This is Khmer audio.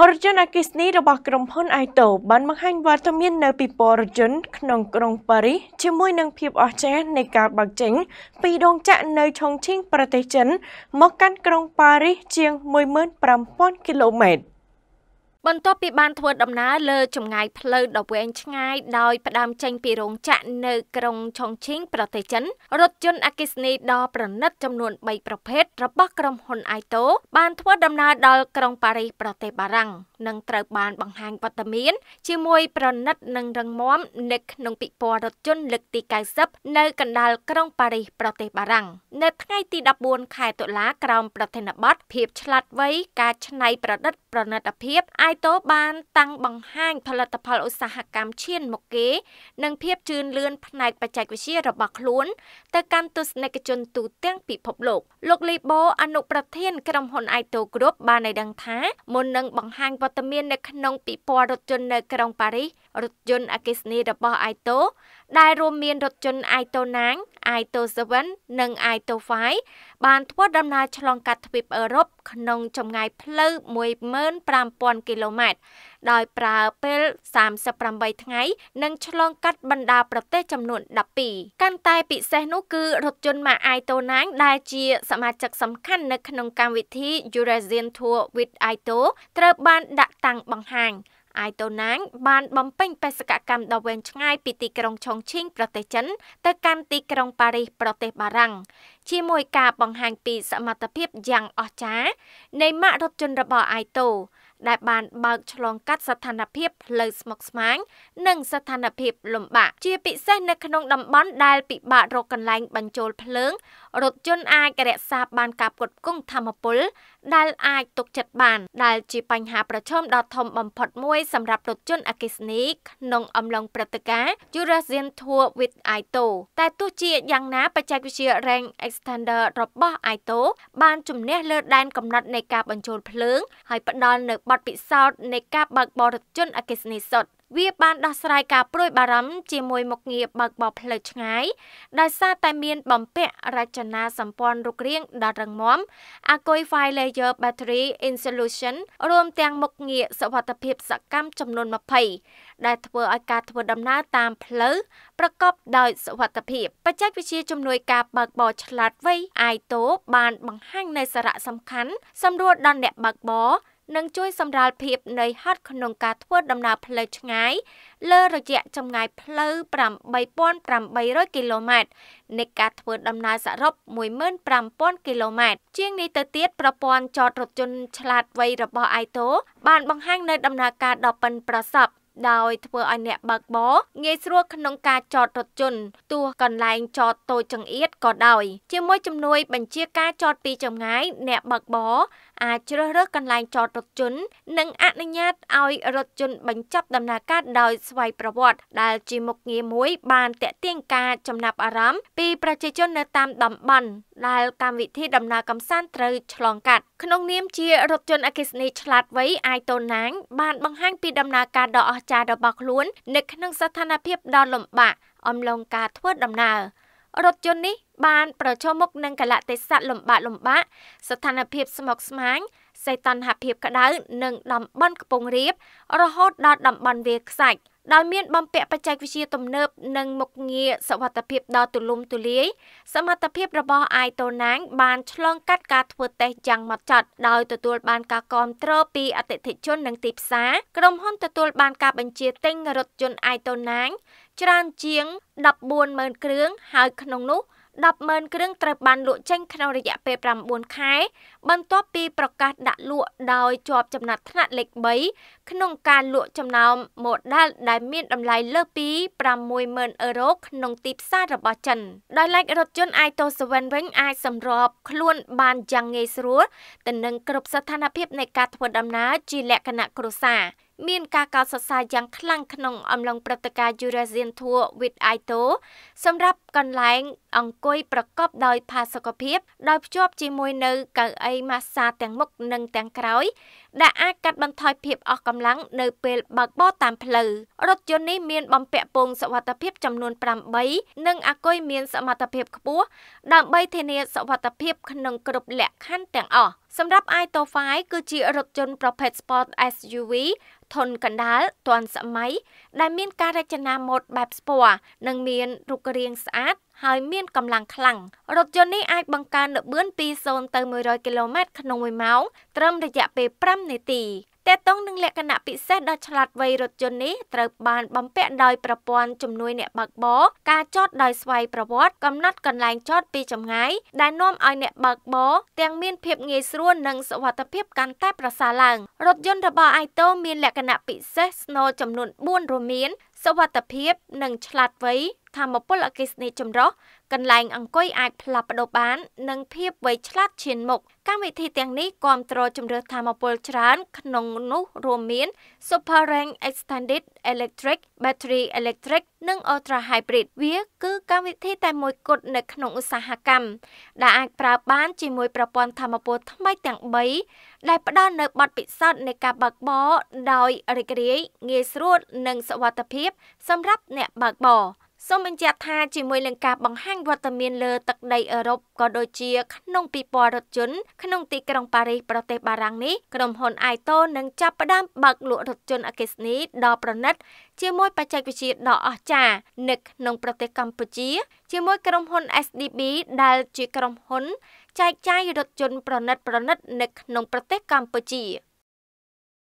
ហរយន្តអគ្គិសនីរបស់ក្រុមហ៊ុន Aito បានបង្ហាញវត្តមាននៅពិព័រណ៍រថយន្តក្នុងក្រុងប៉ារីសជាមួយនឹងភាពអស្ចារ្យនៃការបើកចេញពីដងចាក់នៅឆុងឈីងប្រទេសចិនមកកាន់ក្រុងប៉ារីសជាង15000គីឡូម៉ែត្រ។បន្ទាប់ពីបានធ្វើដំណើរលើចម្ងាយផ្លូវដ៏វែងឆ្ងាយដោយផ្ដើមចេញពីរោងចក្រនៅក្រុងឆុងឈីងប្រទេសចិនរថយន្តអគ្គិសនីដ៏ប្រណិតចំនួន3ប្រភេទរបស់ក្រុមហ៊ុន Aito បានធ្វើដំណើរដល់ក្រុងប៉ារីសប្រទេសបារាំងនិងត្រូវបានបង្ហាញវត្តមានជាមួយប្រណិតនិងរឹងមាំនៅក្នុងពិព័រណ៍រថយន្តលើកទី90នៅកណ្ដាលក្រុងប៉ារីសប្រទេសបារាំងនៅថ្ងៃទី14ខែតុលាក្រោមប្រធានបទភាពឆ្លាតវៃការច្នៃប្រឌិតប្រណិតភាពអាអាយតូបានតាំងបង្ហាញផលិតផលឧស្សាហកម្មឈានមកគេ និងភាពជឿនលឿនផ្នែកបច្ចេកវិទ្យារបស់ខ្លួនទៅកាន់ទស្សនិកជនទូទាំងពិភពលោក លោកលីបូ អនុប្រធាន ក្រុមហ៊ុនអាយតូគ្រុបបានឲ្យដឹងថាមុននឹងបង្ហាញវត្តមាន នៅក្នុងពិព័រណ៍រថយន្តនៅក្រុងប៉ារីសរថយន្តអគ្គិសនីរបស់អាយតូដែលរួមមានរថយន្ត Aito Nang, Aito 7និង Aito 5បានធ្វើដំណើរឆ្លង កាត់ទ្វីបអឺរ៉ុបក្នុងចម្ងាយផ្លូវ15,000គីឡូឡូម៉ែត្រដោយប្រើពេល38ថ្ងៃនិងឆ្លងកាត់បណ្ដាប្រទេសចំនួន12កាន់តែពិសេសនោះគឺរថយន្តម៉ាអាយតូណាងដែលជាសមាជិកសំខាន់នៅក្នុងកម្មវិធី Eurasian Tour with Aito ត្រូវបានដាក់តាំងបង្ហាញអាយតូណាងបានបំពេញបេសកកម្មដ៏វែងឆ្ងាយពីទីក្រុងឆុងឈីងប្រទេសចិន ទៅកាន់ទីក្រុងប៉ារីសប្រទេសបារាំង ជាមួយការបង្ហាញពីសមត្ថភាពយ៉ាងអស្ចារ្យនៃម៉ាករថយន្តរបស់អាយតូដែលបានបើកឆ្លងកាត់ស្ថានភាពផ្លូវស្មុគស្មាញនិងស្ថានភាពលំបាកជាពិសេសនៅក្នុងតំបន់ដែលពិបាករកកន្លែង បញ្ចូលភ្លើងរថយន្តអាចរក្សាបាន ការផ្គត់ផ្គង់ធម្មពលដែលអាចទុកចិត្តបាន ដែលជាបញ្ហាប្រឈមដ៏ធំបំផុតមួយសម្រាប់រថយន្តអគ្គិសនីក្នុងអំឡុងព្រឹត្តិការណ៍ Eurasian Tour with Aito តែទោះជាយ៉ាងណាបច្ចេកវិទ្យា Range Extender របស់ Aito បានជំនះលើដែនកំណត់នៃការបញ្ចូលភ្លើងហើយផ្ដល់នូវបទពិសោធន៍នៃការបើកបររថយន្តអគ្គិសនីសុទ្ធវាបានដោះស្រាយការព្រួយបារម្ភជាមួយមុខងារបើកបរផ្លូវឆ្ងាយដោយសារតែមានបំពាក់រចនាសម្ព័ន្ធរូបរាងដ៏រឹងមាំ Aquify Layer Battery Insolution រួមទាំងមុខងារសុវត្ថិភាពសកម្មចំនួន20ដែលធ្វើឲ្យការធ្វើដំណើរតាមផ្លូវប្រកបដោយសុវត្ថិភាព បច្ចេកវិទ្យាជំនួយការបើកបរឆ្លាតវៃ AITO បានបង្ហាញនៅសារៈសំខាន់សម្រួលដល់អ្នកបើកបរនិងជួយសម្រាលភាពនឿយហត់ក្នុងការធ្វើដំណើរផ្លូវឆ្ងាយ លើរយៈចម្ងាយផ្លូវ8800គីឡូម៉ែត្រនៃការធ្វើដំណើរសរុប15000គីឡូម៉ែត្រជាងនេះទៅទៀតប្រព័ន្ធចតរថយន្តឆ្លាតវៃរបស់អាយតូបានបង្ហាញនៅដំណើរការដ៏ប៉ិនប្រសប់ដោយធ្វើឲ្យអ្នកបើកបរងាយស្រួលក្នុងការចតរថយន្តទោះកន្លែងចតតូចចង្អៀតក៏ដោយជាមួយជំនួយ បញ្ជាការចតពីចម្ងាយ អ្នកបើកបរអាចជ្រើសរើសកន្លែងចតរថយន្តនិងអនុញ្ញាតឲ្យរថយន្តបញ្ចប់ដំណើរការដោយស្វ័យប្រវត្តិដែលជាមុខងារមួយបានតេទៀងការចំណាប់អារម្មណ៍ពីប្រជាជននៅតាមតំបន់ដែលកម្មវិធីដំណើរកំសាន្តត្រូវឆ្លងកាត់ក្នុងនាមជារថយន្តអគ្គិសនីឆ្លាតវៃអាយតូណាងបានបង្ហាញពីដំណើរការដ៏អស្ចារ្យរបស់ខ្លួននៅក្នុងស្ថានភាពដ៏លំបាកអំឡុងការធ្វើដំណើរ។រថយន្តនេះបានប្រឈមមុខនឹងកលៈទេសៈលំបាកលំបាកស្ថានភាពស្មុគស្មាញសីតុណ្ហភាពក្តៅនិងតំបន់ខ្ពង់រាបរហូតដល់តំបន់វាលខ្សាច់ដោយមានបំពាក់បច្ចេកវិទ្យាទំនើបនិងមុខងារសវត្ថភាពដ៏ទូលំទូលាយសមត្ថភាពរបស់ iTonang បានឆ្លងកាត់ការធ្វើតេស្តយ៉ាងម៉ត់ចត់ដោយទទួលបានការគ្រប់គ្រងពីអតិថិជននិងទីផ្សារក្រុមហ៊ុនទទួលបានការបញ្ជាទិញរថយន្ត iTonang ច្រើនជាង140,000គ្រឿងហើយក្នុងនោះ100,000គ្រឿងត្រូវបានលក់ចេញក្នុងរយៈពេល9ខែបន្ទាប់ពីប្រកាសដាក់លក់ដោយជាប់ចំណាត់ថ្នាក់លេខ3ក្នុងការលក់ចំណោម model ដែល មានតម្លៃលើសពី60,000អឺរ៉ូក្នុងទីផ្សាររបស់ចិនដោយឡែករថយន្ត i7 វិញអាចសម្របខ្លួនបានយ៉ាងងាយស្រួលទៅនឹងគ្រប់ស្ថានភាពនៃការធ្វើដំណើរជាលក្ខណៈគ្រួសារមានការកោតសរសើរយ៉ាងខ្លាំងក្នុងអំឡុងព្រឹត្តិការណ៍ Eurasian Tour with Aito សម្រាប់កន្លែងអង្គុយប្រកបដោយផាសុកភាពដោយភ្ជាប់ជាមួយនៅកៅអីម៉ាស្សាទាំងមុខនិងទាំងក្រោយដែលអាចកាត់បន្ថយភាពអស់កម្លាំងនៅពេលបើកបរតាមផ្លូវរថយន្តនេះមានបំពាក់ពងសុវត្ថិភាពចំនួន8និងអាគុយមានសមត្ថភាពខ្ពស់ដើម្បីធានាសុវត្ថិភាពក្នុងគ្រប់លក្ខខណ្ឌទាំងអស់សម្រាប់ i-Tofy គឺជារថយន្តប្រភេទ Sport SUV ធនកណ្ដាលទាន់សម័យដែលមានការរចនាម៉ូដបែបស្ពណ៌និងមានរូបរាងស្អាត ហើយមានកម្លាំងខ្លាំងរថយន្តនេះអាចបង្កើនល្បឿនពី0ទៅ100គីឡូម៉ែត្រក្នុង1ម៉ោងត្រឹមរយៈពេល5នាទីតេតងនឹងលក្ខណៈពិសេសដ៏ឆ្លាតវៃរថយន្តនេះត្រូវបានបំពាក់ដោយប្រព័ន្ធជំនួយអ្នកបើកបរការចតដោយស្វ័យប្រវត្តិកំណត់កន្លែងចតពីចម្ងាយដែលនាំឲ្យអ្នកបើកបរទាំងមានភាពងាយស្រួលនិងសុវត្ថិភាពកាន់តែប្រសើរឡើងរថយន្តរបស់ Aito មានលក្ខណៈពិសេសស្នូលចំនួន4រួមមានសុវត្ថិភាពនិងឆ្លាតវៃធម្មពលអកេសនីចម្រុះកន្លែងអង្គុយអាចផ្លាស់ប្ដូរបាននិងភាពវៃឆ្លាតឈានមុខកម្មវិធីទាំងនេះគ្រប់គ្រងជំរឿធម្មពលច្រើនក្នុងនោះរួមមាន Super Range Extended Electric Battery Electric និង Ultra Hybrid វាគឺកម្មវិធីតែមួយគត់នៅក្នុងឧស្សាហកម្មដែលអាចប្រើបានជាមួយប្រព័ន្ធធម្មពលថ្មីទាំង3ដែលផ្ដល់នូវបទពិសោធន៍នៃការបើកបរដោយរីករាយងាយស្រួលនិងសុវត្ថិភាពសម្រាប់អ្នកបើកបរសូមបញ្ជាក់ថាជាមួយនឹងការបង្ហាញវត្តមានលើទឹកដីអឺរ៉ុបក៏ដូចជាក្នុងពិព័រណ៍រថយន្តក្នុងទីក្រុងប៉ារីសប្រទេសបារាំងនេះក្រុមហ៊ុន Aito នឹងចាប់ផ្ដើមបើកលក់រថយន្តអគ្គិសនីដ៏ប្រណិតជាមួយបច្ចេកវិទ្យាដ៏អស្ចារ្យនៅក្នុងប្រទេសកម្ពុជាជាមួយក្រុមហ៊ុន SDB ដែលជាក្រុមហ៊ុនចែកចាយរថយន្តប្រណិតប្រណិតនៅក្នុងប្រទេសកម្ពុជា។